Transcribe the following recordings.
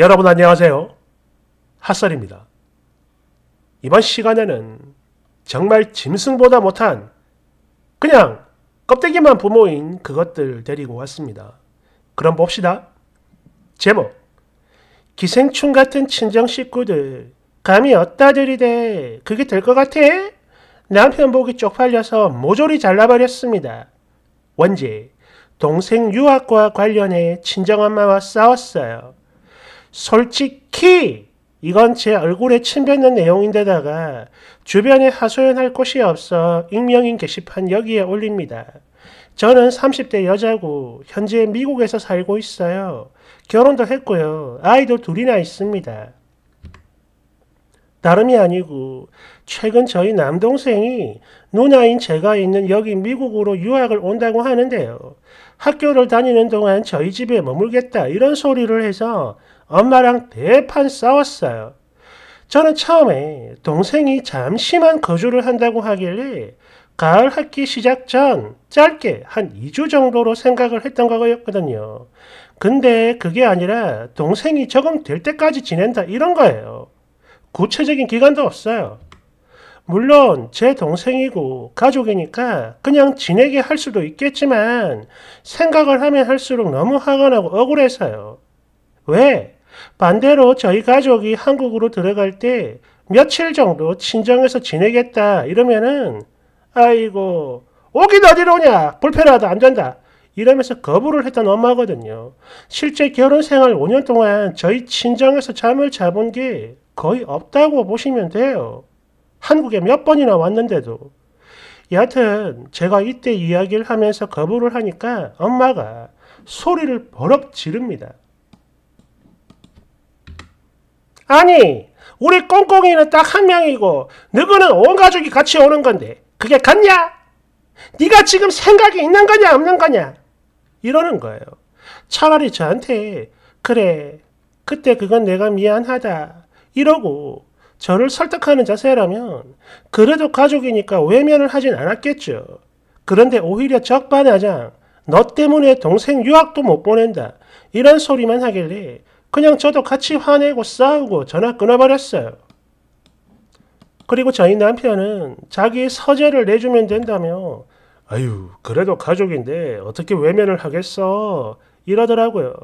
여러분 안녕하세요. 핫설입니다. 이번 시간에는 정말 짐승보다 못한 그냥 껍데기만 부모인 그것들 데리고 왔습니다. 그럼 봅시다. 제목 기생충 같은 친정 식구들 감히 어따 들이대 그게 될 것 같아? 남편 보기 쪽팔려서 모조리 잘라버렸습니다. 원지 동생 유학과 관련해 친정엄마와 싸웠어요. 솔직히 이건 제 얼굴에 침 뱉는 내용인데다가 주변에 하소연할 곳이 없어 익명인 게시판 여기에 올립니다. 저는 30대 여자고 현재 미국에서 살고 있어요. 결혼도 했고요. 아이도 둘이나 있습니다. 다름이 아니고 최근 저희 남동생이 누나인 제가 있는 여기 미국으로 유학을 온다고 하는데요. 학교를 다니는 동안 저희 집에 머물겠다 이런 소리를 해서 엄마랑 대판 싸웠어요. 저는 처음에 동생이 잠시만 거주를 한다고 하길래 가을 학기 시작 전 짧게 한 2주 정도로 생각을 했던 거였거든요. 근데 그게 아니라 동생이 적응될 때까지 지낸다 이런 거예요. 구체적인 기간도 없어요. 물론 제 동생이고 가족이니까 그냥 지내게 할 수도 있겠지만 생각을 하면 할수록 너무 화가 나고 억울해서요. 왜? 반대로 저희 가족이 한국으로 들어갈 때 며칠 정도 친정에서 지내겠다 이러면은 아이고 오긴 어디로 오냐 불편하다 안 된다 이러면서 거부를 했던 엄마거든요. 실제 결혼 생활 5년 동안 저희 친정에서 잠을 자본 게 거의 없다고 보시면 돼요. 한국에 몇 번이나 왔는데도. 여하튼 제가 이때 이야기를 하면서 거부를 하니까 엄마가 소리를 버럭 지릅니다. 아니 우리 꽁꽁이는 딱 한 명이고 너희는 온 가족이 같이 오는 건데 그게 같냐? 네가 지금 생각이 있는 거냐 없는 거냐? 이러는 거예요. 차라리 저한테 그래 그때 그건 내가 미안하다 이러고 저를 설득하는 자세라면 그래도 가족이니까 외면을 하진 않았겠죠. 그런데 오히려 적반하장 너 때문에 동생 유학도 못 보낸다 이런 소리만 하길래 그냥 저도 같이 화내고 싸우고 전화 끊어버렸어요. 그리고 저희 남편은 자기 서재를 내주면 된다며 아유 그래도 가족인데 어떻게 외면을 하겠어 이러더라고요.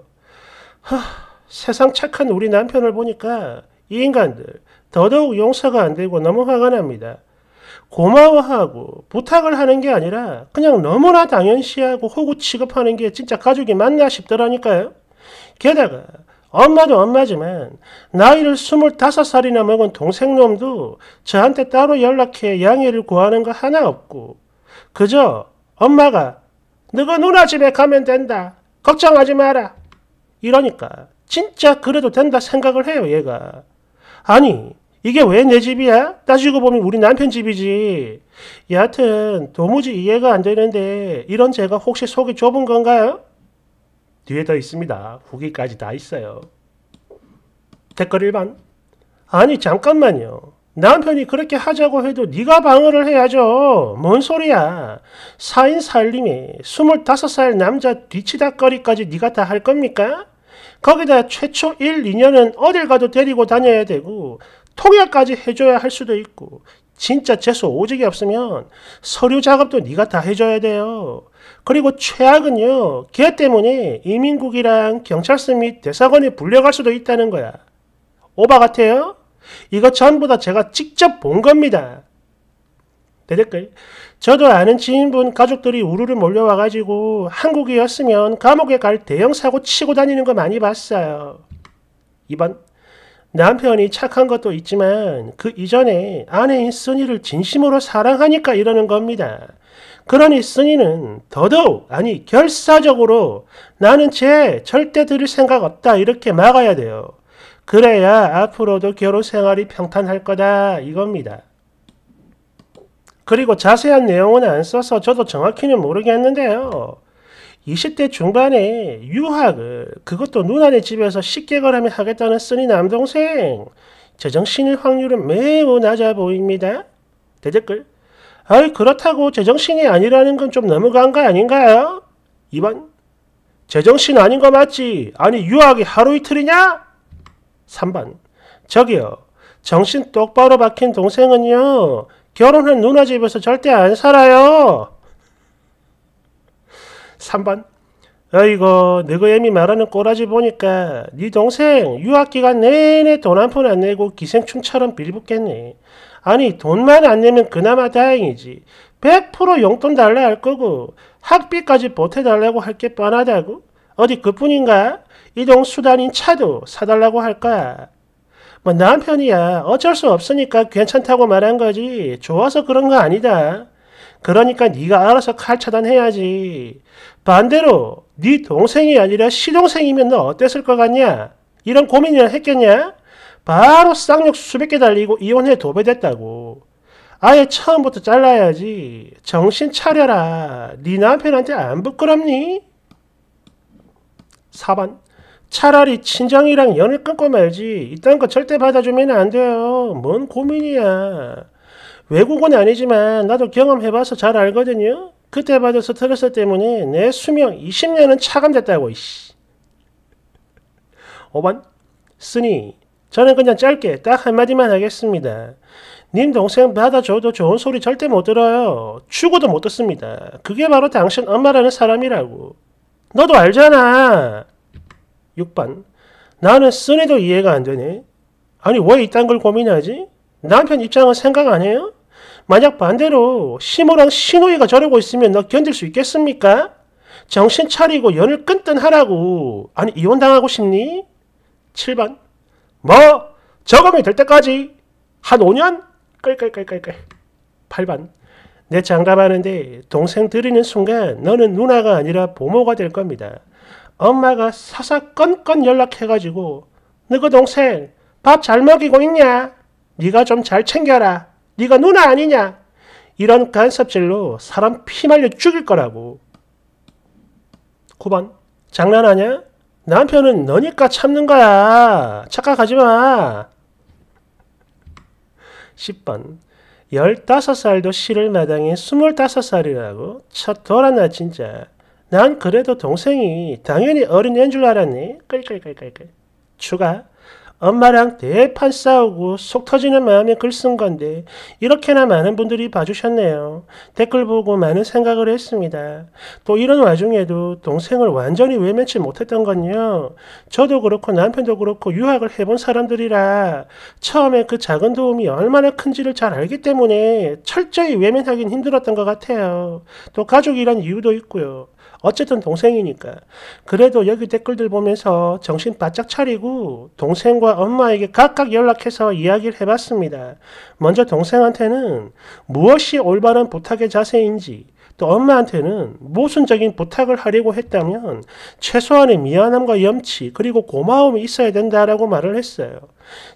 하, 세상 착한 우리 남편을 보니까 이 인간들 더더욱 용서가 안 되고 너무 화가 납니다. 고마워하고 부탁을 하는 게 아니라 그냥 너무나 당연시하고 호구 취급하는 게 진짜 가족이 맞나 싶더라니까요. 게다가 엄마도 엄마지만 나이를 25살이나 먹은 동생놈도 저한테 따로 연락해 양해를 구하는 거 하나 없고 그저 엄마가 너가 누나 집에 가면 된다. 걱정하지 마라. 이러니까 진짜 그래도 된다 생각을 해요 얘가. 아니 이게 왜 내 집이야? 따지고 보면 우리 남편 집이지. 여하튼 도무지 이해가 안 되는데 이런 제가 혹시 속이 좁은 건가요? 뒤에 더 있습니다. 후기까지 다 있어요. 댓글 1번 아니 잠깐만요. 남편이 그렇게 하자고 해도 네가 방어를 해야죠. 뭔 소리야. 4인 4일이 25살 남자 뒤치다거리까지 네가 다 할 겁니까? 거기다 최초 1, 2년은 어딜 가도 데리고 다녀야 되고 통역까지 해줘야 할 수도 있고 진짜 재수 오직이 없으면 서류 작업도 네가 다 해줘야 돼요. 그리고 최악은요, 걔 때문에 이민국이랑 경찰서 및 대사관에 불려갈 수도 있다는 거야. 오바 같아요? 이거 전부 다 제가 직접 본 겁니다. 대댓글. 저도 아는 지인분 가족들이 우르르 몰려와가지고 한국이었으면 감옥에 갈 대형 사고 치고 다니는 거 많이 봤어요. 2번. 남편이 착한 것도 있지만 그 이전에 아내인 순니를 진심으로 사랑하니까 이러는 겁니다. 그러니 승인은 더더욱 아니 결사적으로 나는 쟤 절대 들을 생각 없다 이렇게 막아야 돼요. 그래야 앞으로도 결혼 생활이 평탄할 거다 이겁니다. 그리고 자세한 내용은 안 써서 저도 정확히는 모르겠는데요. 20대 중반에 유학을 그것도 누나네 집에서 쉽게 걸으면 하겠다는 쓰니 남동생 제정신일 확률은 매우 낮아 보입니다. 대댓글 아이 그렇다고 제정신이 아니라는 건 좀 넘어간 거 아닌가요? 2번 제정신 아닌 거 맞지? 아니 유학이 하루 이틀이냐? 3번 저기요 정신 똑바로 박힌 동생은요 결혼한 누나 집에서 절대 안 살아요 3번 아이고 너그 애미 말하는 꼬라지 보니까 네 동생 유학기간 내내 돈 한 푼 안 내고 기생충처럼 빌붙겠네 아니 돈만 안 내면 그나마 다행이지. 100% 용돈 달라 할 거고 학비까지 보태달라고 할 게 뻔하다고? 어디 그뿐인가? 이동 수단인 차도 사달라고 할까? 뭐 남편이야 어쩔 수 없으니까 괜찮다고 말한 거지 좋아서 그런 거 아니다. 그러니까 네가 알아서 칼 차단해야지. 반대로 네 동생이 아니라 시동생이면 너 어땠을 것 같냐? 이런 고민이나 했겠냐? 바로 쌍욕 수백 개 달리고 이혼해 도배됐다고. 아예 처음부터 잘라야지. 정신 차려라. 네 남편한테 안 부끄럽니? 4번. 차라리 친정이랑 연을 끊고 말지. 이딴 거 절대 받아주면 안 돼요. 뭔 고민이야. 외국은 아니지만 나도 경험해봐서 잘 알거든요. 그때 받아서들었스 때문에 내 수명 20년은 차감됐다고. 이씨. 5번. 쓰니 저는 그냥 짧게 딱 한마디만 하겠습니다. 님 동생 받아줘도 좋은 소리 절대 못 들어요. 죽어도 못 듣습니다. 그게 바로 당신 엄마라는 사람이라고. 너도 알잖아. 6번. 나는 쓰니도 이해가 안 되네. 아니 왜 이딴 걸 고민하지? 남편 입장은 생각 안 해요? 만약 반대로 시모랑 신우이가 저러고 있으면 너 견딜 수 있겠습니까? 정신 차리고 연을 끊든 하라고. 아니 이혼당하고 싶니? 7번. 뭐저금이될 때까지 한 5년 끌끌끌끌끌 팔반 내 장담하는데 동생 들이는 순간 너는 누나가 아니라 보모가 될 겁니다. 엄마가 사사건건 연락해가지고 너 그 동생 밥 잘 먹이고 있냐? 네가 좀 잘 챙겨라. 네가 누나 아니냐? 이런 간섭질로 사람 피말려 죽일 거라고. 9번 장난하냐? 남편은 너니까 참는 거야. 착각하지 마. 10번. 15살도 시를 마당에 25살이라고? 첫돌았나 진짜. 난 그래도 동생이 당연히 어린애인 줄 알았네. 끌끌끌끌끌. 추가. 엄마랑 대판 싸우고 속 터지는 마음에 글 쓴 건데 이렇게나 많은 분들이 봐주셨네요. 댓글 보고 많은 생각을 했습니다. 또 이런 와중에도 동생을 완전히 외면치 못했던 건요. 저도 그렇고 남편도 그렇고 유학을 해본 사람들이라 처음에 그 작은 도움이 얼마나 큰지를 잘 알기 때문에 철저히 외면하긴 힘들었던 것 같아요. 또 가족이란 이유도 있고요. 어쨌든 동생이니까. 그래도 여기 댓글들 보면서 정신 바짝 차리고 동생과 엄마에게 각각 연락해서 이야기를 해봤습니다. 먼저 동생한테는 무엇이 올바른 부탁의 자세인지, 또 엄마한테는 모순적인 부탁을 하려고 했다면 최소한의 미안함과 염치 그리고 고마움이 있어야 된다라고 말을 했어요.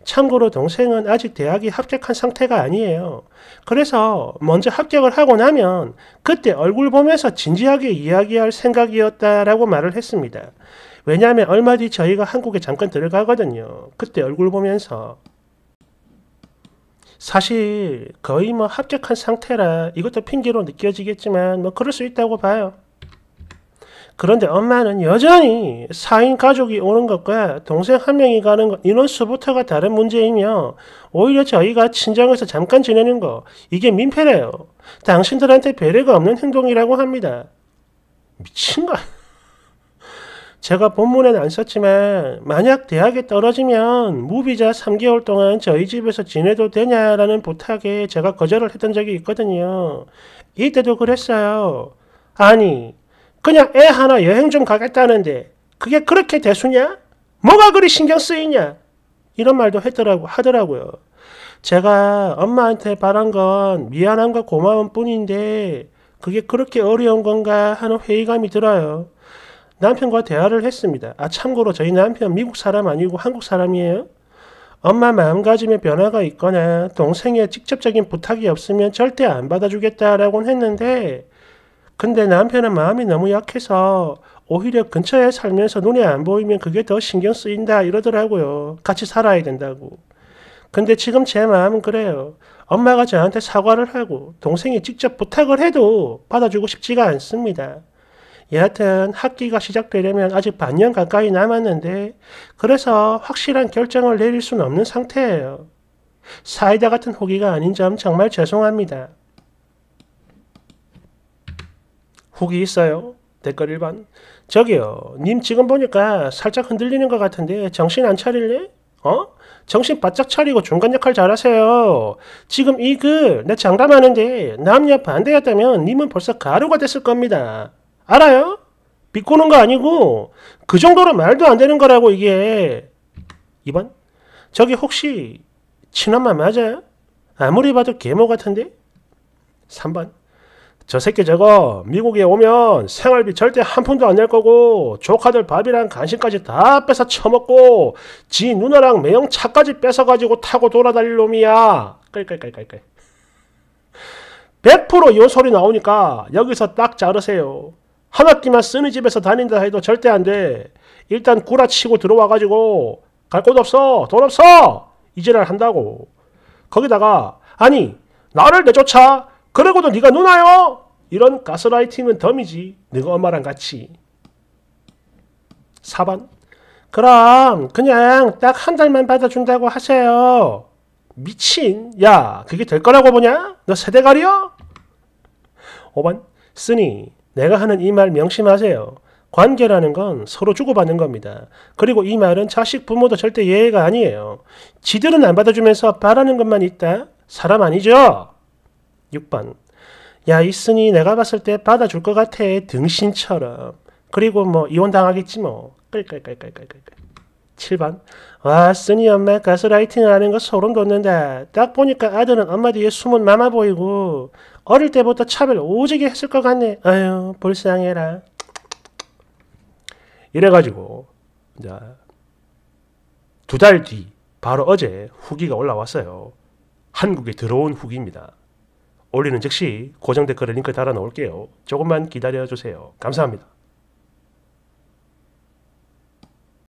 참고로 동생은 아직 대학이 합격한 상태가 아니에요. 그래서 먼저 합격을 하고 나면 그때 얼굴 보면서 진지하게 이야기할 생각이었다라고 말을 했습니다. 왜냐하면 얼마 뒤 저희가 한국에 잠깐 들어가거든요. 그때 얼굴 보면서. 사실 거의 뭐 합격한 상태라 이것도 핑계로 느껴지겠지만 뭐 그럴 수 있다고 봐요. 그런데 엄마는 여전히 4인 가족이 오는 것과 동생 한 명이 가는 것 인원수부터가 다른 문제이며 오히려 저희가 친정에서 잠깐 지내는 거 이게 민폐래요. 당신들한테 배려가 없는 행동이라고 합니다. 미친가? 제가 본문에는안 썼지만 만약 대학에 떨어지면 무비자 3개월 동안 저희 집에서 지내도 되냐라는 부탁에 제가 거절을 했던 적이 있거든요. 이때도 그랬어요. 아니 그냥 애 하나 여행 좀 가겠다는데 그게 그렇게 대수냐? 뭐가 그리 신경 쓰이냐? 이런 말도 했더라고, 하더라고요. 제가 엄마한테 바란 건 미안함과 고마움 뿐인데 그게 그렇게 어려운 건가 하는 회의감이 들어요. 남편과 대화를 했습니다. 아, 참고로 저희 남편 미국 사람 아니고 한국 사람이에요. 엄마 마음가짐에 변화가 있거나 동생의 직접적인 부탁이 없으면 절대 안 받아주겠다라고는 했는데 근데 남편은 마음이 너무 약해서 오히려 근처에 살면서 눈에 안 보이면 그게 더 신경 쓰인다 이러더라고요. 같이 살아야 된다고. 근데 지금 제 마음은 그래요. 엄마가 저한테 사과를 하고 동생이 직접 부탁을 해도 받아주고 싶지가 않습니다. 여하튼 학기가 시작되려면 아직 반년 가까이 남았는데 그래서 확실한 결정을 내릴 수는 없는 상태예요. 사이다 같은 호기가 아닌 점 정말 죄송합니다. 후기 있어요? 댓글 1번. 저기요. 님 지금 보니까 살짝 흔들리는 것 같은데 정신 안 차릴래? 어? 정신 바짝 차리고 중간 역할 잘하세요. 지금 이글내 장담하는데 남녀 반대였다면 님은 벌써 가루가 됐을 겁니다. 알아요? 비꼬는 거 아니고 그 정도로 말도 안 되는 거라고 이게. 2번. 저기 혹시 친엄마 맞아요? 아무리 봐도 계모 같은데? 3번. 저 새끼 저거 미국에 오면 생활비 절대 한 푼도 안 낼 거고 조카들 밥이랑 간식까지 다 뺏어 처먹고 지 누나랑 매형 차까지 뺏어가지고 타고 돌아다닐 놈이야. 끌끌끌끌끌. 100%요 소리 나오니까 여기서 딱 자르세요. 한 학기만 쓰는 집에서 다닌다 해도 절대 안 돼. 일단 구라치고 들어와가지고 갈 곳 없어. 돈 없어. 이지랄 한다고. 거기다가 아니 나를 내쫓아 그러고도 네가 누나요? 이런 가스라이팅은 덤이지. 네가 엄마랑 같이. 4번 그럼 그냥 딱 한 달만 받아준다고 하세요. 미친. 야 그게 될 거라고 보냐? 너 세대가리야? 5번 쓰니 내가 하는 이 말 명심하세요. 관계라는 건 서로 주고받는 겁니다. 그리고 이 말은 자식 부모도 절대 예외가 아니에요. 지들은 안 받아주면서 바라는 것만 있다? 사람 아니죠? 6번. 야, 있으니 내가 봤을 때 받아줄 것 같아. 등신처럼. 그리고 뭐, 이혼당하겠지 뭐. 끌끌끌끌끌끌. 7번. 와, 쓰니 엄마 가스라이팅 하는 거 소름 돋는다. 딱 보니까 아들은 엄마 뒤에 숨은 마마 보이고, 어릴 때부터 차별 오지게 했을 것 같네. 아유, 불쌍해라. 이래가지고, 이제, 두달 뒤, 바로 어제 후기가 올라왔어요. 한국에 들어온 후기입니다. 올리는 즉시 고정 댓글에 링크 달아 놓을게요. 조금만 기다려 주세요. 감사합니다.